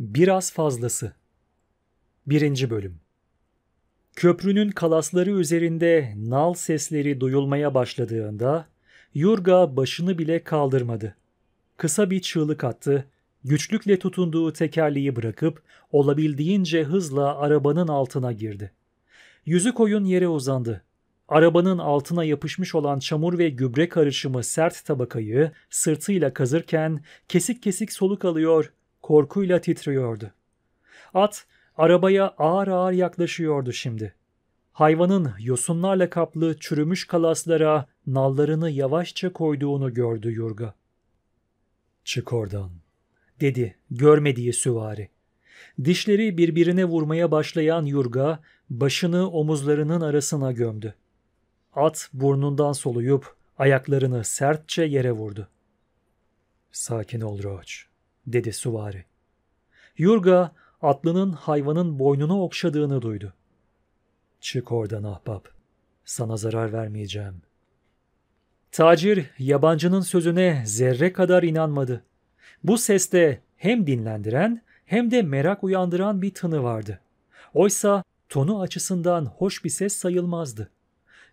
Biraz fazlası. 1. bölüm. Köprünün kalasları üzerinde nal sesleri duyulmaya başladığında Yurga başını bile kaldırmadı. Kısa bir çığlık attı, güçlükle tutunduğu tekerleği bırakıp olabildiğince hızla arabanın altına girdi. Yüzü koyun yere uzandı. Arabanın altına yapışmış olan çamur ve gübre karışımı sert tabakayı sırtıyla kazırken kesik kesik soluk alıyor, korkuyla titriyordu. At arabaya ağır ağır yaklaşıyordu şimdi. Hayvanın yosunlarla kaplı çürümüş kalaslara nallarını yavaşça koyduğunu gördü Yurga. Çık oradan, dedi görmediği süvari. Dişleri birbirine vurmaya başlayan Yurga başını omuzlarının arasına gömdü. At burnundan soluyup ayaklarını sertçe yere vurdu. Sakin ol Roach dedi Suvari. Yurga atlının hayvanın boynunu okşadığını duydu. Çık oradan ahbap. Sana zarar vermeyeceğim. Tacir yabancının sözüne zerre kadar inanmadı. Bu seste hem dinlendiren hem de merak uyandıran bir tını vardı. Oysa tonu açısından hoş bir ses sayılmazdı.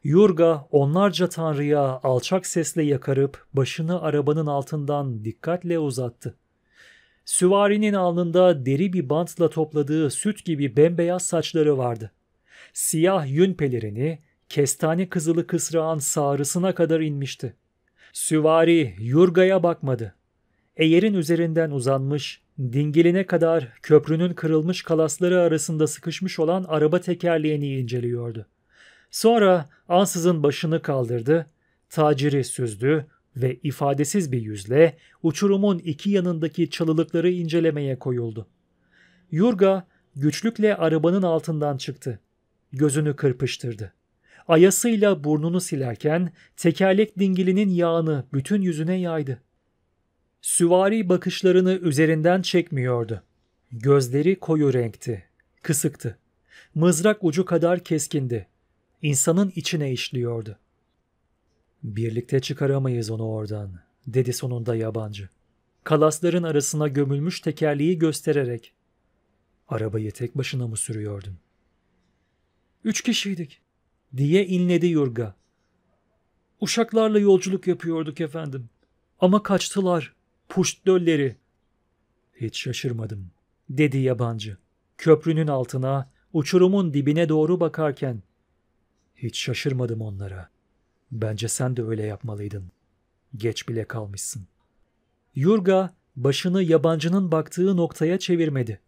Yurga onlarca tanrıya alçak sesle yakarıp başını arabanın altından dikkatle uzattı. Süvarinin alnında deri bir bantla topladığı süt gibi bembeyaz saçları vardı. Siyah yün pelerini kestane kızılı kısrağın sağrısına kadar inmişti. Süvari yurgaya bakmadı. Eğerin üzerinden uzanmış, dingiline kadar köprünün kırılmış kalasları arasında sıkışmış olan araba tekerleğini inceliyordu. Sonra ansızın başını kaldırdı, taciri süzdü, ve ifadesiz bir yüzle uçurumun iki yanındaki çalılıkları incelemeye koyuldu. Yurga güçlükle arabanın altından çıktı. Gözünü kırpıştırdı. Ayasıyla burnunu silerken tekerlek dingilinin yağını bütün yüzüne yaydı. Süvari bakışlarını üzerinden çekmiyordu. Gözleri koyu renkti, kısıktı. Mızrak ucu kadar keskindi. İnsanın içine işliyordu. Birlikte çıkaramayız onu oradan, dedi sonunda yabancı. Kalasların arasına gömülmüş tekerleği göstererek. Arabayı tek başına mı sürüyordun? Üç kişiydik, diye inledi Yurga. Uşaklarla yolculuk yapıyorduk efendim. Ama kaçtılar, puşt dölleri. Hiç şaşırmadım, dedi yabancı. Köprünün altına, uçurumun dibine doğru bakarken. Hiç şaşırmadım onlara. Bence sen de öyle yapmalıydın. Geç bile kalmışsın. Yurga başını yabancının baktığı noktaya çevirmedi.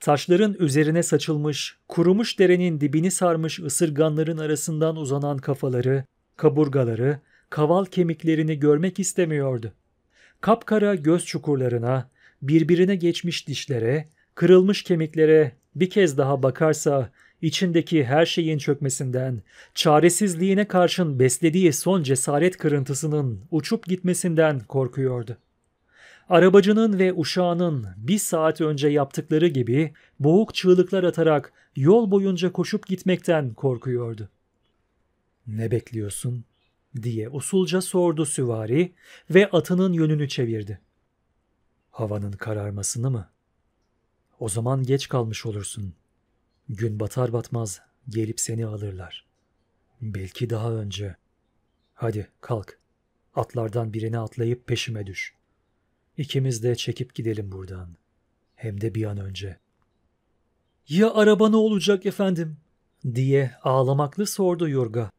Taşların üzerine saçılmış, kurumuş derenin dibini sarmış ısırganların arasından uzanan kafaları, kaburgaları, kaval kemiklerini görmek istemiyordu. Kapkara göz çukurlarına, birbirine geçmiş dişlere, kırılmış kemiklere bir kez daha bakarsa içindeki her şeyin çökmesinden, çaresizliğine karşın beslediği son cesaret kırıntısının uçup gitmesinden korkuyordu. Arabacının ve uşağının bir saat önce yaptıkları gibi boğuk çığlıklar atarak yol boyunca koşup gitmekten korkuyordu. ''Ne bekliyorsun?'' diye usulca sordu süvari ve atının yönünü çevirdi. ''Havanın kararmasını mı? O zaman geç kalmış olursun.'' Gün batar batmaz gelip seni alırlar. Belki daha önce. Hadi kalk. Atlardan birine atlayıp peşime düş. İkimiz de çekip gidelim buradan. Hem de bir an önce. Ya araba ne olacak efendim? diye ağlamaklı sordu Yurga.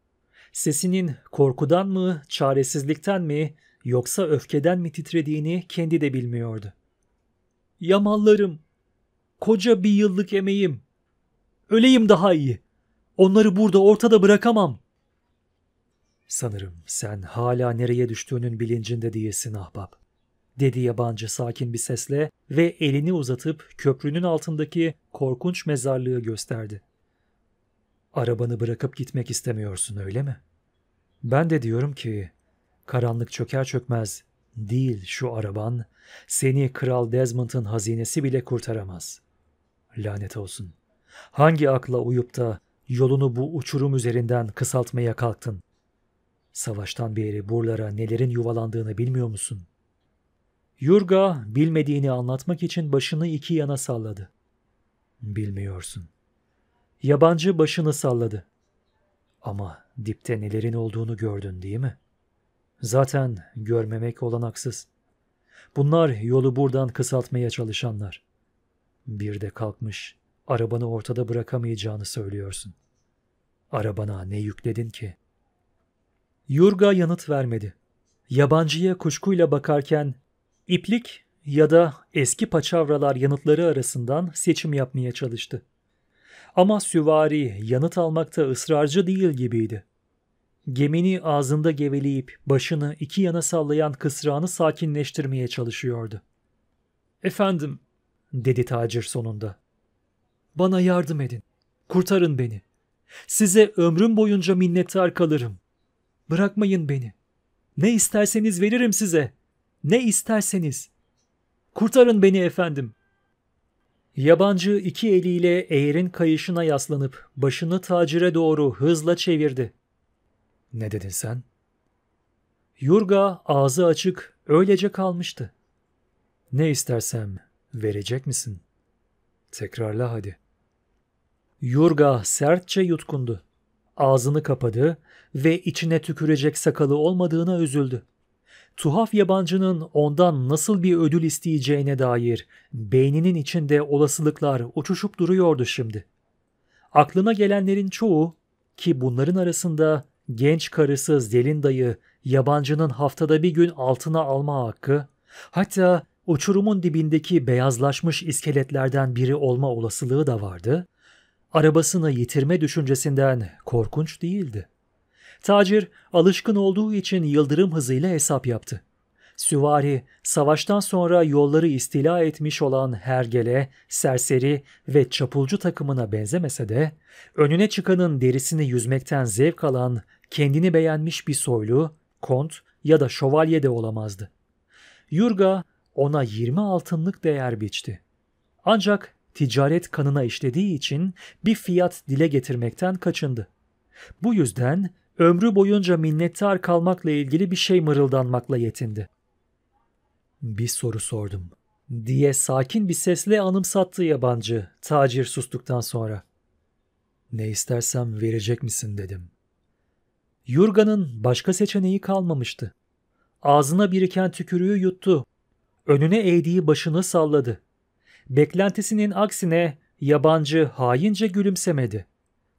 Sesinin korkudan mı, çaresizlikten mi, yoksa öfkeden mi titrediğini kendi de bilmiyordu. Yamallarım, koca bir yıllık emeğim, Öleyim daha iyi. Onları burada ortada bırakamam. Sanırım sen hala nereye düştüğünün bilincinde değilsin ahbap. Dedi yabancı sakin bir sesle ve elini uzatıp köprünün altındaki korkunç mezarlığı gösterdi. Arabanı bırakıp gitmek istemiyorsun öyle mi? Ben de diyorum ki karanlık çöker çökmez değil şu araban seni Kral Desmond'ın hazinesi bile kurtaramaz. Lanet olsun.'' Hangi akla uyup da yolunu bu uçurum üzerinden kısaltmaya kalktın? Savaştan beri buralara nelerin yuvalandığını bilmiyor musun? Yurga bilmediğini anlatmak için başını iki yana salladı. Bilmiyorsun. Yabancı başını salladı. Ama dipte nelerin olduğunu gördün değil mi? Zaten görmemek olanaksız. Bunlar yolu buradan kısaltmaya çalışanlar. Bir de kalkmış arabanı ortada bırakamayacağını söylüyorsun. Arabana ne yükledin ki? Yurga yanıt vermedi. Yabancıya kuşkuyla bakarken iplik ya da eski paçavralar yanıtları arasından seçim yapmaya çalıştı. Ama süvari yanıt almakta ısrarcı değil gibiydi. Gemini ağzında geveleyip başını iki yana sallayan kısranı sakinleştirmeye çalışıyordu. Efendim, dedi tacir sonunda. Bana yardım edin. Kurtarın beni. Size ömrüm boyunca minnettar kalırım. Bırakmayın beni. Ne isterseniz veririm size. Ne isterseniz. Kurtarın beni efendim. Yabancı iki eliyle eğerin kayışına yaslanıp başını tacire doğru hızla çevirdi. Ne dedin sen? Yurga ağzı açık öylece kalmıştı. Ne istersem verecek misin? Tekrarla hadi. Yurga sertçe yutkundu. Ağzını kapadı ve içine tükürecek sakalı olmadığına üzüldü. Tuhaf yabancının ondan nasıl bir ödül isteyeceğine dair beyninin içinde olasılıklar uçuşup duruyordu şimdi. Aklına gelenlerin çoğu ki bunların arasında genç karısı Zelin dayı, yabancının haftada bir gün altına alma hakkı, hatta uçurumun dibindeki beyazlaşmış iskeletlerden biri olma olasılığı da vardı, arabasını yitirme düşüncesinden korkunç değildi. Tacir alışkın olduğu için yıldırım hızıyla hesap yaptı. Süvari, savaştan sonra yolları istila etmiş olan hergele, serseri ve çapulcu takımına benzemese de, önüne çıkanın derisini yüzmekten zevk alan, kendini beğenmiş bir soylu, kont ya da şövalye de olamazdı. Yurga ona 20 altınlık değer biçti. Ancak ticaret kanına işlediği için bir fiyat dile getirmekten kaçındı. Bu yüzden ömrü boyunca minnettar kalmakla ilgili bir şey mırıldanmakla yetindi. Bir soru sordum diye sakin bir sesle anımsattı yabancı tacir sustuktan sonra. Ne istersem verecek misin dedim. Yurga'nın başka seçeneği kalmamıştı. Ağzına biriken tükürüğü yuttu. Önüne eğdiği başını salladı beklentisinin aksine yabancı haince gülümsemedi.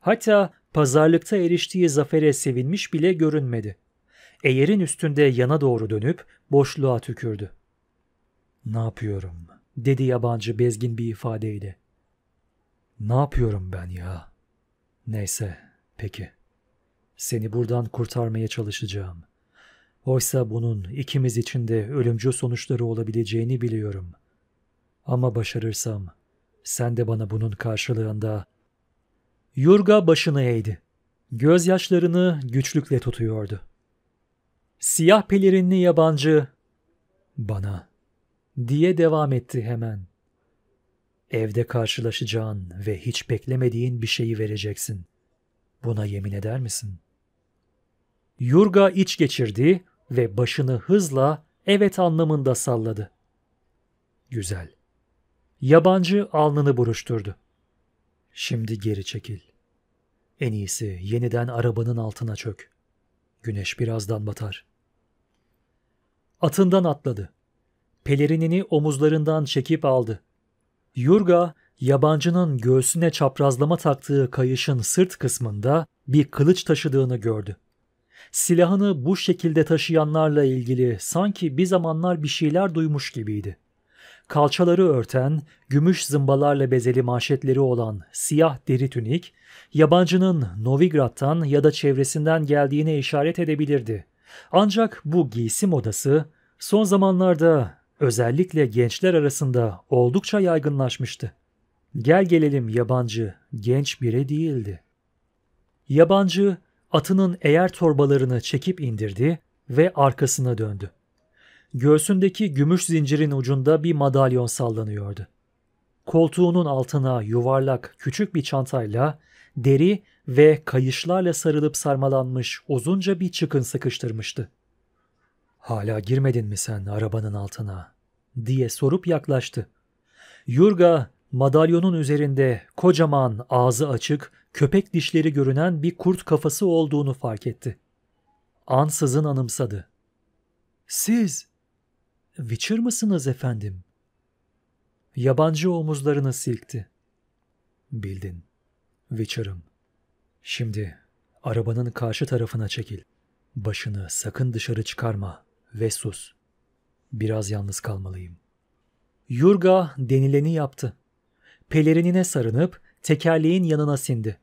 Hatta pazarlıkta eriştiği zafere sevinmiş bile görünmedi. Eğerin üstünde yana doğru dönüp boşluğa tükürdü. ''Ne yapıyorum?'' dedi yabancı bezgin bir ifadeyle. ''Ne yapıyorum ben ya?'' ''Neyse, peki. Seni buradan kurtarmaya çalışacağım. Oysa bunun ikimiz için de ölümcül sonuçları olabileceğini biliyorum.'' Ama başarırsam sen de bana bunun karşılığında... Yurga başını eğdi. Gözyaşlarını güçlükle tutuyordu. Siyah pelerinli yabancı bana diye devam etti hemen. Evde karşılaşacağın ve hiç beklemediğin bir şeyi vereceksin. Buna yemin eder misin? Yurga iç geçirdi ve başını hızla evet anlamında salladı. Güzel. Yabancı alnını buruşturdu. Şimdi geri çekil. En iyisi yeniden arabanın altına çök. Güneş birazdan batar. Atından atladı. Pelerinini omuzlarından çekip aldı. Yurga, yabancının göğsüne çaprazlama taktığı kayışın sırt kısmında bir kılıç taşıdığını gördü. Silahını bu şekilde taşıyanlarla ilgili sanki bir zamanlar bir şeyler duymuş gibiydi kalçaları örten, gümüş zımbalarla bezeli manşetleri olan siyah deri tünik, yabancının Novigrad'dan ya da çevresinden geldiğine işaret edebilirdi. Ancak bu giysi modası son zamanlarda özellikle gençler arasında oldukça yaygınlaşmıştı. Gel gelelim yabancı, genç biri değildi. Yabancı, atının eğer torbalarını çekip indirdi ve arkasına döndü. Göğsündeki gümüş zincirin ucunda bir madalyon sallanıyordu. Koltuğunun altına yuvarlak küçük bir çantayla deri ve kayışlarla sarılıp sarmalanmış uzunca bir çıkın sıkıştırmıştı. ''Hala girmedin mi sen arabanın altına?'' diye sorup yaklaştı. Yurga madalyonun üzerinde kocaman ağzı açık, köpek dişleri görünen bir kurt kafası olduğunu fark etti. Ansızın anımsadı. ''Siz Witcher mısınız efendim? Yabancı omuzlarını silkti. Bildin. Witcher'ım. Şimdi arabanın karşı tarafına çekil. Başını sakın dışarı çıkarma ve sus. Biraz yalnız kalmalıyım. Yurga denileni yaptı. Pelerinine sarınıp tekerleğin yanına sindi.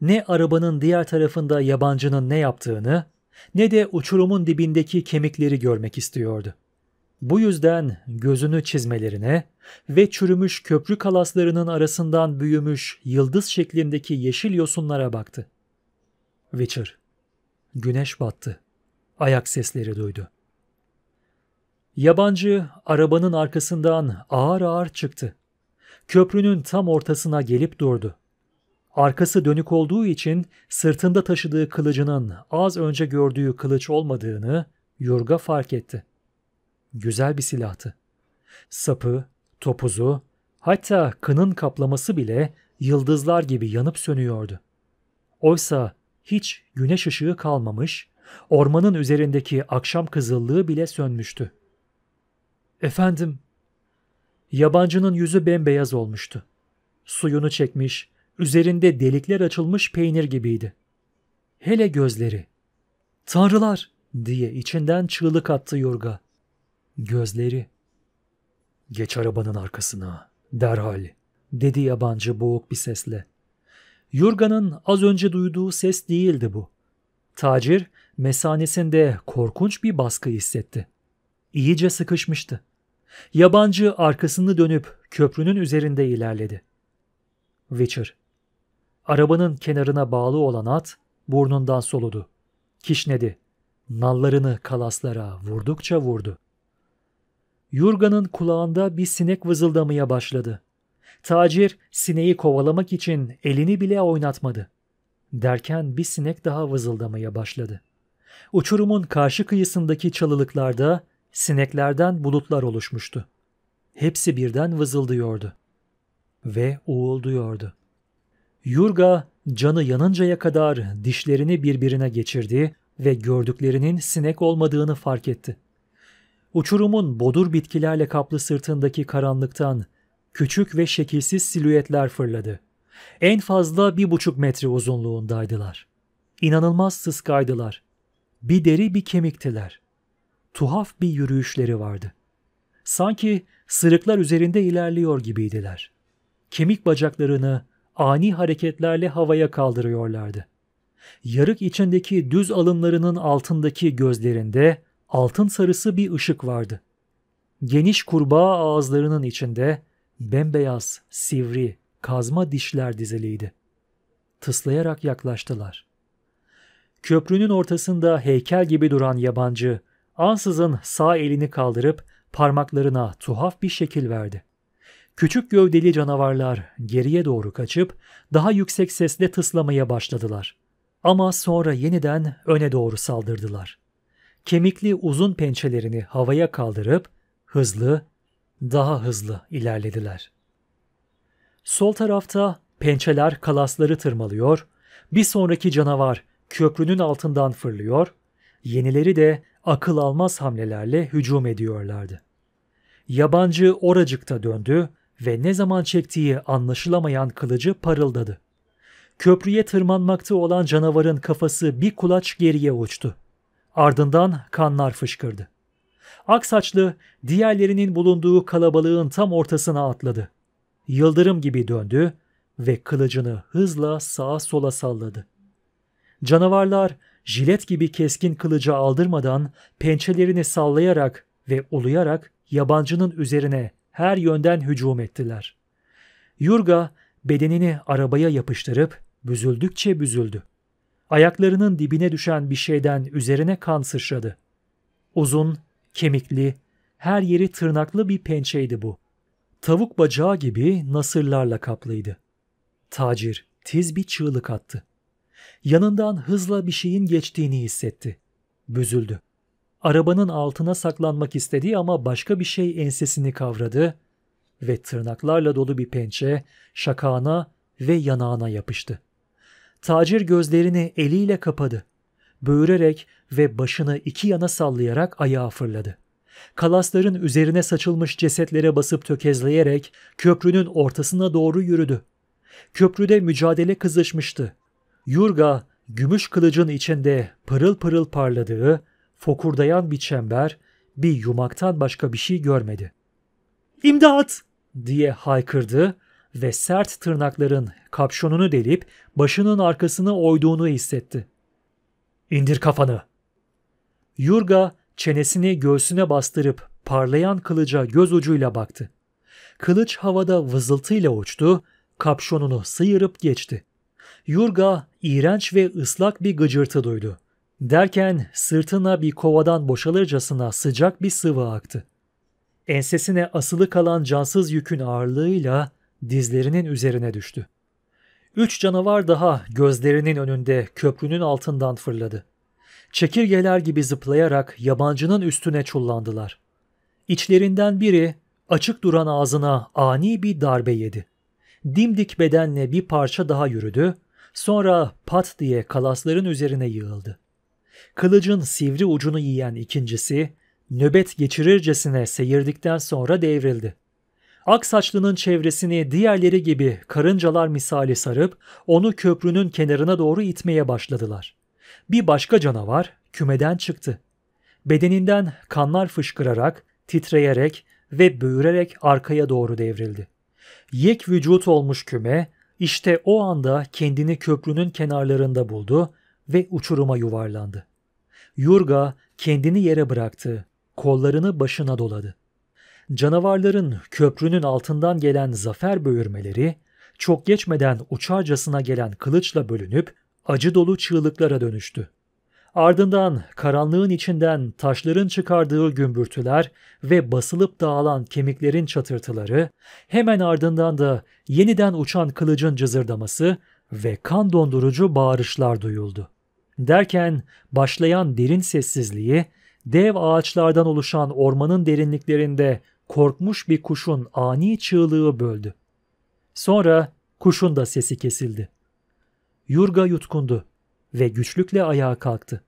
Ne arabanın diğer tarafında yabancının ne yaptığını ne de uçurumun dibindeki kemikleri görmek istiyordu. Bu yüzden gözünü çizmelerine ve çürümüş köprü kalaslarının arasından büyümüş yıldız şeklindeki yeşil yosunlara baktı. Witcher. Güneş battı. Ayak sesleri duydu. Yabancı arabanın arkasından ağır ağır çıktı. Köprünün tam ortasına gelip durdu. Arkası dönük olduğu için sırtında taşıdığı kılıcının az önce gördüğü kılıç olmadığını Yurga fark etti güzel bir silahtı. Sapı, topuzu, hatta kının kaplaması bile yıldızlar gibi yanıp sönüyordu. Oysa hiç güneş ışığı kalmamış, ormanın üzerindeki akşam kızıllığı bile sönmüştü. Efendim, yabancının yüzü bembeyaz olmuştu. Suyunu çekmiş, üzerinde delikler açılmış peynir gibiydi. Hele gözleri. Tanrılar! diye içinden çığlık attı Yurga. Gözleri. Geç arabanın arkasına, derhal, dedi yabancı boğuk bir sesle. Yurga'nın az önce duyduğu ses değildi bu. Tacir, mesanesinde korkunç bir baskı hissetti. İyice sıkışmıştı. Yabancı arkasını dönüp köprünün üzerinde ilerledi. Witcher. Arabanın kenarına bağlı olan at burnundan soludu. Kişnedi. Nallarını kalaslara vurdukça vurdu. Yurga'nın kulağında bir sinek vızıldamaya başladı. Tacir sineği kovalamak için elini bile oynatmadı. Derken bir sinek daha vızıldamaya başladı. Uçurumun karşı kıyısındaki çalılıklarda sineklerden bulutlar oluşmuştu. Hepsi birden vızıldıyordu ve uğulduyordu. Yurga canı yanıncaya kadar dişlerini birbirine geçirdi ve gördüklerinin sinek olmadığını fark etti. Uçurumun bodur bitkilerle kaplı sırtındaki karanlıktan küçük ve şekilsiz silüetler fırladı. En fazla bir buçuk metre uzunluğundaydılar. İnanılmaz sıskaydılar. Bir deri bir kemiktiler. Tuhaf bir yürüyüşleri vardı. Sanki sırıklar üzerinde ilerliyor gibiydiler. Kemik bacaklarını ani hareketlerle havaya kaldırıyorlardı. Yarık içindeki düz alınlarının altındaki gözlerinde altın sarısı bir ışık vardı. Geniş kurbağa ağızlarının içinde bembeyaz, sivri, kazma dişler dizeliydi. Tıslayarak yaklaştılar. Köprünün ortasında heykel gibi duran yabancı, ansızın sağ elini kaldırıp parmaklarına tuhaf bir şekil verdi. Küçük gövdeli canavarlar geriye doğru kaçıp daha yüksek sesle tıslamaya başladılar. Ama sonra yeniden öne doğru saldırdılar.'' kemikli uzun pençelerini havaya kaldırıp hızlı, daha hızlı ilerlediler. Sol tarafta pençeler kalasları tırmalıyor, bir sonraki canavar köprünün altından fırlıyor, yenileri de akıl almaz hamlelerle hücum ediyorlardı. Yabancı oracıkta döndü ve ne zaman çektiği anlaşılamayan kılıcı parıldadı. Köprüye tırmanmakta olan canavarın kafası bir kulaç geriye uçtu. Ardından kanlar fışkırdı. Aksaçlı diğerlerinin bulunduğu kalabalığın tam ortasına atladı. Yıldırım gibi döndü ve kılıcını hızla sağa sola salladı. Canavarlar jilet gibi keskin kılıcı aldırmadan pençelerini sallayarak ve uluyarak yabancının üzerine her yönden hücum ettiler. Yurga bedenini arabaya yapıştırıp büzüldükçe büzüldü. Ayaklarının dibine düşen bir şeyden üzerine kan sıçradı. Uzun, kemikli, her yeri tırnaklı bir pençeydi bu. Tavuk bacağı gibi nasırlarla kaplıydı. Tacir tiz bir çığlık attı. Yanından hızla bir şeyin geçtiğini hissetti. Büzüldü. Arabanın altına saklanmak istedi ama başka bir şey ensesini kavradı ve tırnaklarla dolu bir pençe şakağına ve yanağına yapıştı. Tacir gözlerini eliyle kapadı. Böğürerek ve başını iki yana sallayarak ayağa fırladı. Kalasların üzerine saçılmış cesetlere basıp tökezleyerek köprünün ortasına doğru yürüdü. Köprüde mücadele kızışmıştı. Yurga, gümüş kılıcın içinde pırıl pırıl parladığı, fokurdayan bir çember, bir yumaktan başka bir şey görmedi. ''İmdat!'' diye haykırdı ve sert tırnakların kapşonunu delip başının arkasını oyduğunu hissetti. İndir kafanı. Yurga çenesini göğsüne bastırıp parlayan kılıca göz ucuyla baktı. Kılıç havada vızıltıyla uçtu, kapşonunu sıyırıp geçti. Yurga iğrenç ve ıslak bir gıcırtı duydu. Derken sırtına bir kovadan boşalırcasına sıcak bir sıvı aktı. Ensesine asılı kalan cansız yükün ağırlığıyla dizlerinin üzerine düştü. Üç canavar daha gözlerinin önünde köprünün altından fırladı. Çekirgeler gibi zıplayarak yabancının üstüne çullandılar. İçlerinden biri açık duran ağzına ani bir darbe yedi. Dimdik bedenle bir parça daha yürüdü, sonra pat diye kalasların üzerine yığıldı. Kılıcın sivri ucunu yiyen ikincisi, nöbet geçirircesine seyirdikten sonra devrildi. Ak saçlının çevresini diğerleri gibi karıncalar misali sarıp onu köprünün kenarına doğru itmeye başladılar. Bir başka canavar kümeden çıktı. Bedeninden kanlar fışkırarak, titreyerek ve böğürerek arkaya doğru devrildi. Yek vücut olmuş küme işte o anda kendini köprünün kenarlarında buldu ve uçuruma yuvarlandı. Yurga kendini yere bıraktı, kollarını başına doladı. Canavarların köprünün altından gelen zafer böğürmeleri çok geçmeden uçarcasına gelen kılıçla bölünüp acı dolu çığlıklara dönüştü. Ardından karanlığın içinden taşların çıkardığı gümbürtüler ve basılıp dağılan kemiklerin çatırtıları, hemen ardından da yeniden uçan kılıcın cızırdaması ve kan dondurucu bağırışlar duyuldu. Derken başlayan derin sessizliği, dev ağaçlardan oluşan ormanın derinliklerinde korkmuş bir kuşun ani çığlığı böldü. Sonra kuşun da sesi kesildi. Yurga yutkundu ve güçlükle ayağa kalktı.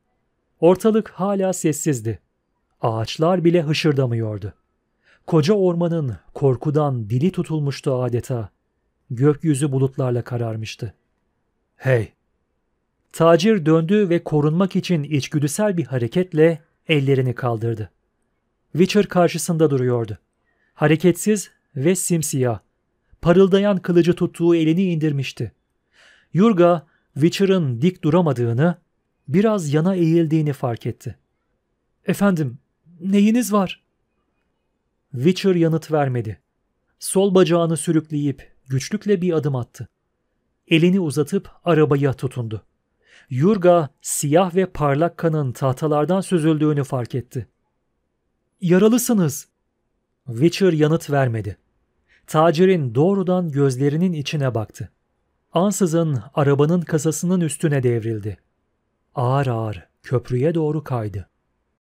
Ortalık hala sessizdi. Ağaçlar bile hışırdamıyordu. Koca ormanın korkudan dili tutulmuştu adeta. Gökyüzü bulutlarla kararmıştı. Hey! Tacir döndü ve korunmak için içgüdüsel bir hareketle ellerini kaldırdı. Witcher karşısında duruyordu. Hareketsiz ve simsiyah, parıldayan kılıcı tuttuğu elini indirmişti. Yurga, Witcher'ın dik duramadığını, biraz yana eğildiğini fark etti. ''Efendim, neyiniz var?'' Witcher yanıt vermedi. Sol bacağını sürükleyip güçlükle bir adım attı. Elini uzatıp arabaya tutundu. Yurga siyah ve parlak kanın tahtalardan süzüldüğünü fark etti. ''Yaralısınız.'' Witcher yanıt vermedi. Tacirin doğrudan gözlerinin içine baktı. Ansızın arabanın kasasının üstüne devrildi. Ağır ağır köprüye doğru kaydı.